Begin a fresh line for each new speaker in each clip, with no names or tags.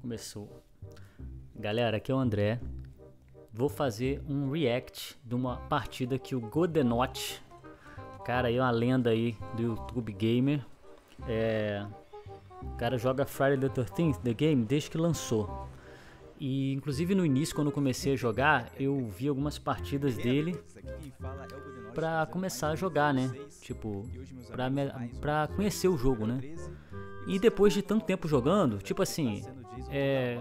Começou. Galera, aqui é o André. Vou fazer um react de uma partida que o Godenot, cara aí é uma lenda aí do YouTube Gamer, é... o cara joga Friday the 13th, The Game, desde que lançou. E inclusive no início, quando eu comecei a jogar, eu vi algumas partidas dele pra começar a jogar, né? Tipo, pra, me... pra conhecer o jogo, né? E depois de tanto tempo jogando, tipo assim, é,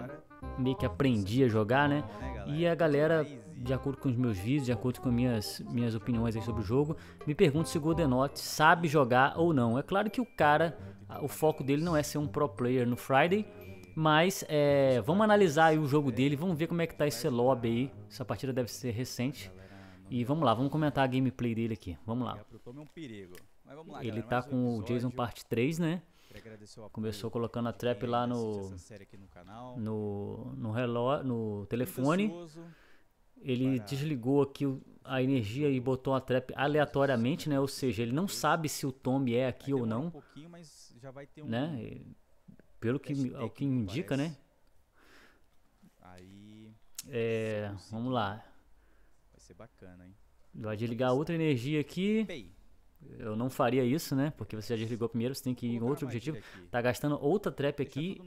meio que aprendi a jogar, né? né e a galera, de acordo com os meus vídeos, de acordo com minhas, minhas opiniões sobre o jogo, me pergunta se o Goldenot sabe jogar ou não. É claro que o cara, o foco dele não é ser um pro player no Friday, mas é, vamos analisar o jogo dele, vamos ver como é que tá esse lobby aí. Essa partida deve ser recente. E vamos lá, vamos comentar a gameplay dele aqui. Vamos lá. Ele é tá com o Jason Part 3, né? Começou colocando a trap lá no no no relógio, no telefone. Ele desligou aqui a energia e botou a trap aleatoriamente, né? Ou seja, ele não sabe se o Tommy é aqui ou não, né? Pelo que o que indica, né? É, vamos lá. Vai ser bacana, hein? Vai desligar outra energia aqui eu não faria isso, né? Porque você já desligou primeiro, você tem que ir em outro objetivo. Aqui. Tá gastando outra trap aqui,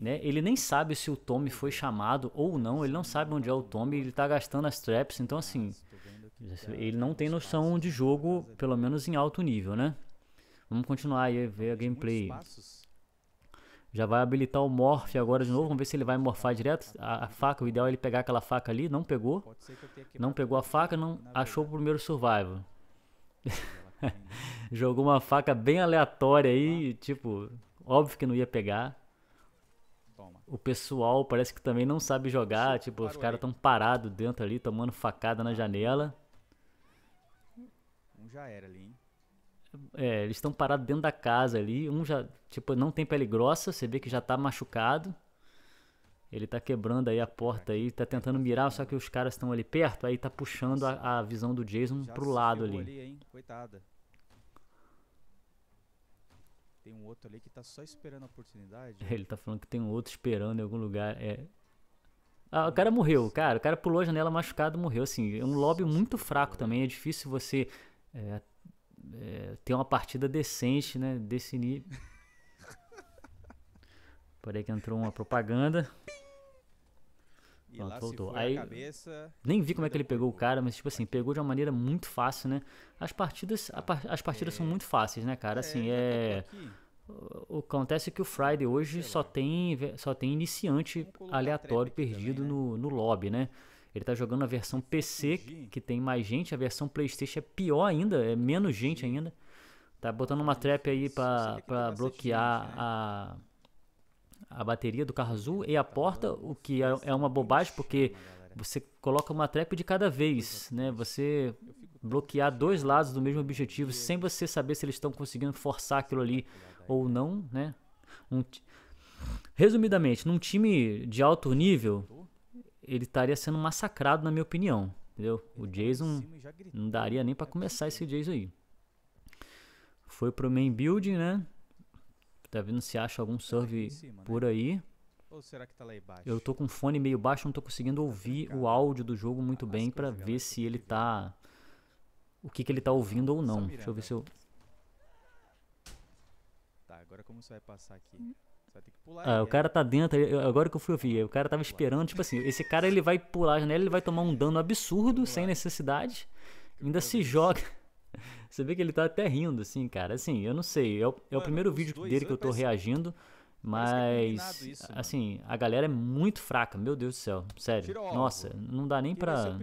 né? Ele nem sabe se o Tommy foi chamado ou não, ele não sabe onde é o Tommy, ele tá gastando as traps, então assim, ele não tem tá noção de jogo, pelo menos em alto nível, né? Vamos continuar e ver a gameplay. Já vai habilitar o Morph agora de novo. Vamos ver se ele vai morfar direto. A, a faca, o ideal é ele pegar aquela faca ali. Não pegou. Não pegou a faca, não achou o primeiro survival. Jogou uma faca bem aleatória aí, tá. tipo, óbvio que não ia pegar. O pessoal parece que também não sabe jogar, tipo, os caras estão parados dentro ali, tomando facada na janela. Um já era ali, hein? É, eles estão parados dentro da casa ali, um já, tipo, não tem pele grossa, você vê que já tá machucado. Ele tá quebrando aí a porta aí, tá tentando mirar, só que os caras estão ali perto, aí tá puxando a, a visão do Jason Já pro lado ali. ali tem um outro ali que tá só esperando a oportunidade. Ele tá falando que tem um outro esperando em algum lugar. É. Ah, o cara morreu, cara. O cara pulou a janela machucado morreu. Assim, é um lobby muito fraco também. É difícil você é, é, ter uma partida decente, né? Desse nível. Parei que entrou uma propaganda. Pronto, Lá voltou. Aí, cabeça, nem vi como é que ele pegou o cara, mas tipo assim, pegou de uma maneira muito fácil, né? As partidas, a, as partidas é. são muito fáceis, né, cara? É, assim, é... O acontece é que o Friday hoje só tem, só tem iniciante aleatório perdido também, né? no, no lobby, né? Ele tá jogando a versão PC, que tem mais gente, a versão Playstation é pior ainda, é menos gente ainda. Tá botando uma trap aí pra, pra bloquear né? a, a bateria do carro azul e a porta, o que é, é uma bobagem porque você coloca uma trap de cada vez, né? Você bloquear dois lados do mesmo objetivo sem você saber se eles estão conseguindo forçar aquilo ali ou não, né? Um t... Resumidamente, num time de alto nível, ele estaria sendo massacrado, na minha opinião. Entendeu? O Jason não daria nem para começar esse Jason aí. Foi pro main building, né? Tá vendo se acha algum tá serve cima, né? por né? aí. Ou será que tá lá embaixo? Eu tô com o fone meio baixo, não tô conseguindo tá ouvir o áudio do jogo muito ah, bem para ver se ele tá o que que ele tá ouvindo ou não. Deixa eu ver se eu Tá, agora como você vai passar aqui? Hum. Ah, o cara tá dentro, agora que eu fui ouvir, o cara tava esperando, tipo assim, esse cara ele vai pular a janela, ele vai tomar um dano absurdo, sem necessidade, ainda se joga, Você vê que ele tá até rindo, assim, cara. Assim, eu não sei. É o, é mano, o primeiro vídeo dois, dele que eu tô parece, reagindo. É mas, é isso, assim, a galera é muito fraca, meu Deus do céu, sério. Nossa, não dá nem Quem pra.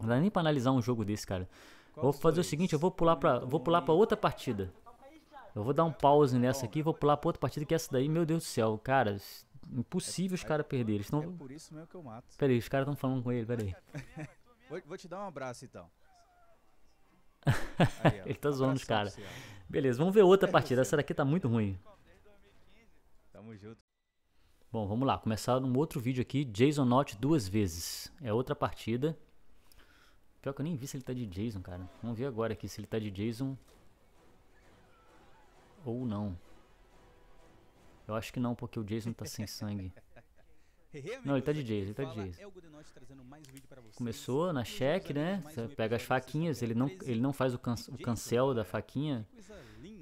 Não dá nem pra analisar um jogo desse, cara. Qual vou fazer dois? o seguinte, eu vou pular pra, vou pular pra outra partida. Eu vou dar um pause nessa aqui e vou pular pra outra partida, que essa daí, meu Deus do céu, cara, impossível os caras perderem. Eles aí É por isso mesmo que eu mato. Peraí, os caras estão falando com ele, peraí. vou, vou te dar um abraço então. Aí, Ele tá zoando os caras. Beleza, vamos ver outra é partida. Essa daqui tá muito ruim. Tamo junto. Bom, vamos lá. Começar um outro vídeo aqui. Jason Knott duas vezes. É outra partida. Pior que eu nem vi se ele tá de Jason, cara. Vamos ver agora aqui se ele tá de Jason. Ou não. Eu acho que não, porque o Jason tá sem sangue. Não, ele tá DJ, ele tá DJ. É Começou na check, né? Você pega as faquinhas, ele não, ele não faz o, can, o cancel da faquinha.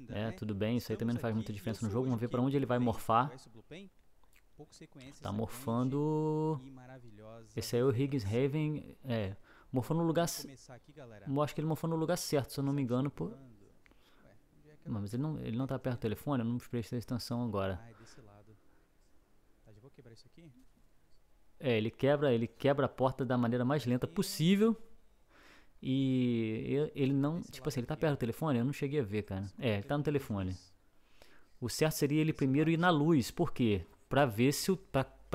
É, né? tudo bem, isso aí também não faz muita diferença no jogo. Vamos ver para onde ele vai morfar. Tá morfando. Esse aí é o Higgins Haven. É, morfou no lugar. Eu acho que ele morfou no lugar certo, se eu não me engano. Pô. É não, mas ele não, ele não tá perto do telefone, eu não prestei extensão agora. Tá, de vou quebrar isso aqui? É, ele quebra, ele quebra a porta da maneira mais lenta possível. E ele não. Tipo assim, ele tá perto do telefone? Eu não cheguei a ver, cara. É, ele tá no telefone. O certo seria ele primeiro ir na luz. Por quê? Para ver se o.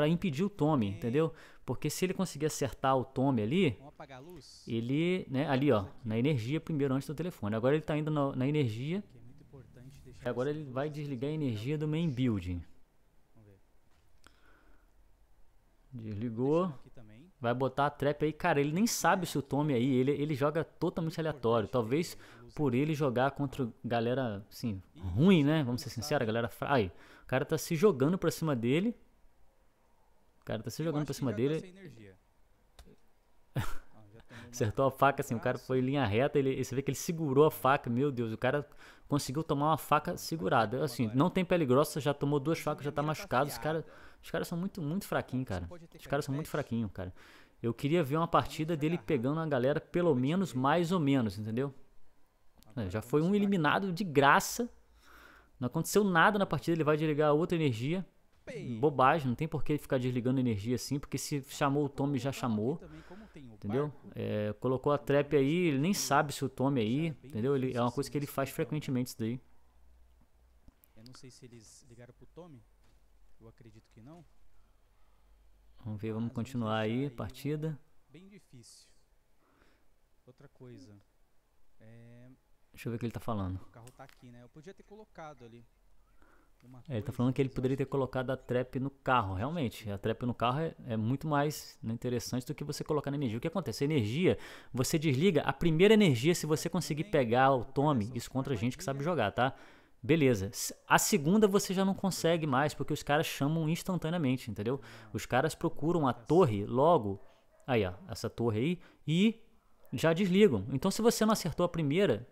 impedir o Tommy, entendeu? Porque se ele conseguir acertar o Tommy ali, ele, né, ali ó, na energia primeiro antes do telefone. Agora ele tá indo na, na energia. Agora ele vai desligar a energia do main building. Desligou. Vai botar a trap aí. Cara, ele nem sabe se o Tommy é aí. Ele, ele joga totalmente aleatório. Né? Talvez por ele jogar contra galera, assim, ruim, né? Vamos ser sinceros, galera fraca. o cara tá se jogando pra cima dele. O cara tá se jogando pra cima tá dele acertou a faca assim, o cara foi em linha reta, ele, você vê que ele segurou a faca, meu Deus, o cara conseguiu tomar uma faca segurada. Assim, não tem pele grossa, já tomou duas facas, já tá, tá machucado. Os caras os cara são muito, muito fraquinhos, cara. Os caras são muito fraquinhos, cara. Eu queria ver uma partida dele pegando a galera, pelo menos, mais ou menos, entendeu? Já foi um eliminado de graça. Não aconteceu nada na partida, ele vai desligar outra energia. Bobagem, não tem por que ficar desligando energia assim, porque se chamou o Tommy, já chamou entendeu? É, colocou a trap aí, ele nem sabe se o Tommy é aí, entendeu? Ele, é uma coisa que ele faz frequentemente isso daí. Eu não sei se eles ligaram pro Tommy, eu acredito que não. Vamos ver, vamos continuar aí, partida. Bem difícil. Outra coisa. É... Deixa eu ver o que ele tá falando. O carro tá aqui, né? Eu podia ter colocado ali. É, ele tá falando que ele poderia ter colocado a trap no carro, realmente. A trap no carro é, é muito mais né, interessante do que você colocar na energia. O que acontece? A energia, você desliga a primeira energia, se você conseguir pegar o tome, isso contra gente que sabe né? jogar, tá? Beleza. A segunda você já não consegue mais, porque os caras chamam instantaneamente, entendeu? Ah, os caras procuram a torre logo, aí ó, essa torre aí, e já desligam. Então se você não acertou a primeira,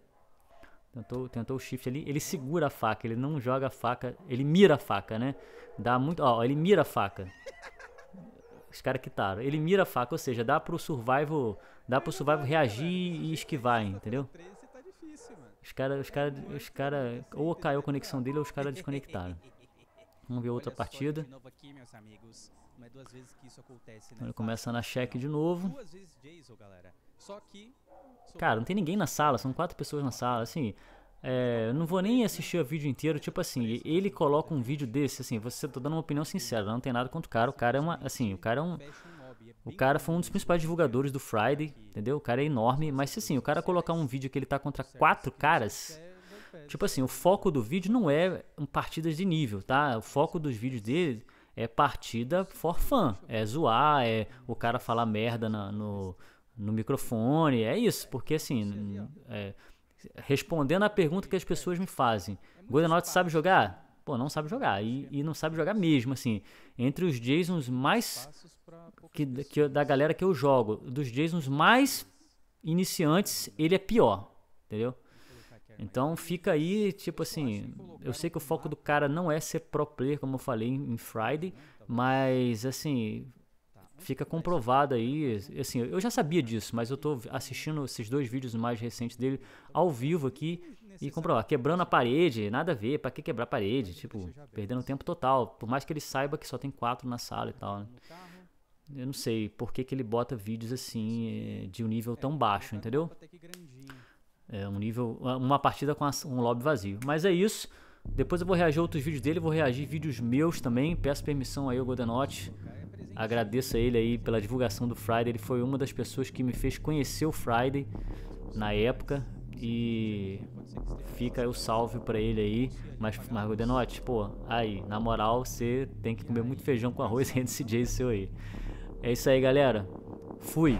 Tentou, tentou o shift ali. Ele segura a faca, ele não joga a faca. Ele mira a faca, né? Dá muito. Ó, ele mira a faca. Os caras quitaram. Ele mira a faca, ou seja, dá pro survival. Dá pro survival reagir e esquivar, entendeu? Os caras. Os cara Os cara, ou caiu a conexão dele ou os caras desconectaram. Vamos ver outra partida. Ele começa na check de novo. Cara, não tem ninguém na sala, são quatro pessoas na sala, assim. É, não vou nem assistir o vídeo inteiro, tipo assim, ele coloca um vídeo desse, assim, você tá dando uma opinião sincera, não tem nada contra o cara, o cara é uma, assim, o cara é um, é o cara foi um dos principais né? divulgadores do Friday, entendeu? O cara é enorme, mas se assim, o cara colocar um vídeo que ele tá contra quatro caras, é tipo assim, o foco do vídeo não é partidas de nível, tá? O foco dos vídeos dele é partida for fã, é zoar, é o cara falar merda na, no no microfone. É isso, porque assim, é, respondendo à pergunta que as pessoas me fazem, é Godenot sabe jogar? Pô, não sabe jogar. E, e, não sabe jogar mesmo, assim. Entre os Jasons mais. Que, que, da galera que eu jogo, dos Jasons mais iniciantes, ele é pior, entendeu? Então fica aí, tipo assim, eu sei que o foco do cara não é ser pro player, como eu falei em Friday, né? então, mas assim, fica comprovado aí, assim, eu já sabia disso, mas eu estou assistindo esses dois vídeos mais recentes dele ao vivo aqui e comprovar, quebrando a parede, nada a ver, para que quebrar a parede, tipo, perdendo assim. tempo total, por mais que ele saiba que só tem quatro na sala e tal, né? Tá, né? Eu não sei por que, que ele bota vídeos assim eh, de um nível é, tão baixo, entendeu? É um nível, uma partida com um lobby vazio. Mas é isso. Depois eu vou reagir a outros vídeos dele, vou reagir vídeos meus também. Peço permissão aí ao Godenote Agradeço a ele aí pela divulgação do Friday. Ele foi uma das pessoas que me fez conhecer o Friday na época. E fica o salve para ele aí. Mas, Margot Denote, pô, aí, na moral, você tem que comer muito feijão com arroz e esse Jason seu aí. É isso aí, galera. Fui!